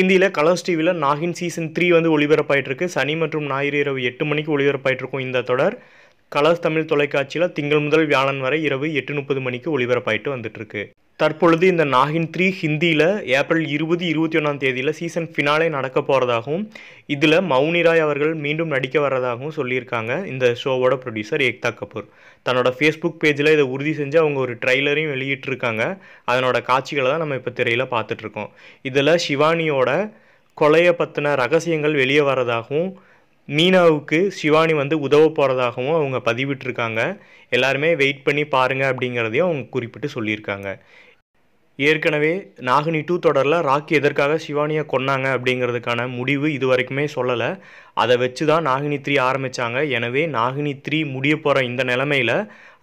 ஹிந்தியில் கலர்ஸ் டிவியில் நாகின் season three வந்து ஒளிபரப்பாயிட்டிருக்கு சனி மற்றும் ஞாயிறு இரவு எட்டு மணிக்கு ஒளிபரப்பாயிட்டிருக்கும் இந்த தொடர் கலர்ஸ் தமிழ் தொலைக்காட்சியில் திங்கள் முதல் வியாழன் வரை இரவு எட்டு முப்பது மணிக்கு ஒளிபரப்பாயிட்டு வந்துட்டுருக்கு தற்பொழுது இந்த நாகின் த்ரீ ஹிந்தியில் ஏப்ரல் இருபது இருபத்தி ஒன்றாம் தேதியில் சீசன் ஃபினாலே நடக்க போகிறதாகவும் இதில் மௌனிராய் அவர்கள் மீண்டும் நடிக்க வர்றதாகவும் சொல்லியிருக்காங்க இந்த ஷோவோட ப்ரொடியூசர் ஏக்தா கபூர் தன்னோட ஃபேஸ்புக் பேஜில் இதை உறுதி செஞ்சு அவங்க ஒரு ட்ரைலரையும் வெளியிட்டிருக்காங்க அதனோட காட்சிகளை தான் நம்ம இப்போ திரையில் பார்த்துட்ருக்கோம் இதில் சிவானியோட கொலையை பற்றின ரகசியங்கள் வெளியே வர்றதாகவும் மீனாவுக்கு சிவானி வந்து உதவ போகிறதாகவும் அவங்க பதிவிட்டிருக்காங்க எல்லாருமே வெயிட் பண்ணி பாருங்கள் அப்படிங்கிறதையும் அவங்க குறிப்பிட்டு சொல்லியிருக்காங்க ஏற்கனவே நாகினி டூ தொடரில் ராக்கி எதற்காக சிவானியை கொன்னாங்க அப்படிங்கிறதுக்கான முடிவு இது வரைக்குமே சொல்லலை அதை வச்சு தான் நாகினி த்ரீ ஆரம்பித்தாங்க எனவே நாகினி த்ரீ முடிய போகிற இந்த நிலமையில்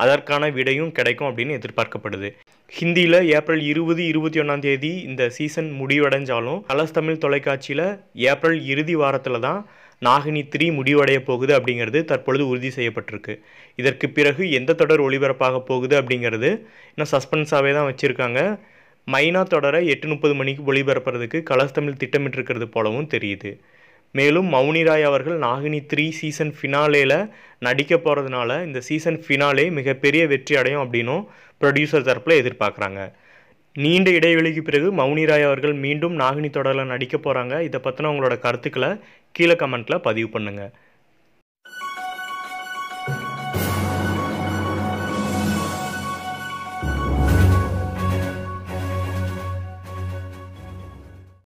அதற்கான விடையும் கிடைக்கும் அப்படின்னு எதிர்பார்க்கப்படுது ஹிந்தியில் ஏப்ரல் இருபது இருபத்தி ஒன்றாம் தேதி இந்த சீசன் முடிவடைஞ்சாலும் கலர்ஸ் தமிழ் தொலைக்காட்சியில் ஏப்ரல் இறுதி வாரத்தில் தான் நாகினி த்ரீ முடிவடைய போகுது அப்படிங்கிறது தற்பொழுது உறுதி செய்யப்பட்டிருக்கு இதற்கு பிறகு எந்த தொடர் ஒளிபரப்பாக போகுது அப்படிங்கிறது இன்னும் சஸ்பென்ஸாகவே தான் வச்சுருக்காங்க மைனா தொடரை எட்டு முப்பது மணிக்கு ஒளிபரப்புறதுக்கு கலர்ஸ் தமிழ் திட்டமிட்டிருக்கிறது போலவும் தெரியுது மேலும் மௌனிராய் அவர்கள் நாகினி த்ரீ சீசன் ஃபினாலேயில் நடிக்க போகிறதுனால இந்த சீசன் ஃபினாலே மிகப்பெரிய வெற்றி அடையும் அப்படின்னும் ப்ரொடியூசர் தரப்பில் எதிர்பார்க்குறாங்க நீண்ட இடைவெளிக்கு பிறகு மௌனிராய் அவர்கள் மீண்டும் நாகினி தொடரில் நடிக்க போகிறாங்க இதை பற்றின உங்களோட கருத்துக்களை கீழே கமெண்ட்டில் பதிவு பண்ணுங்கள்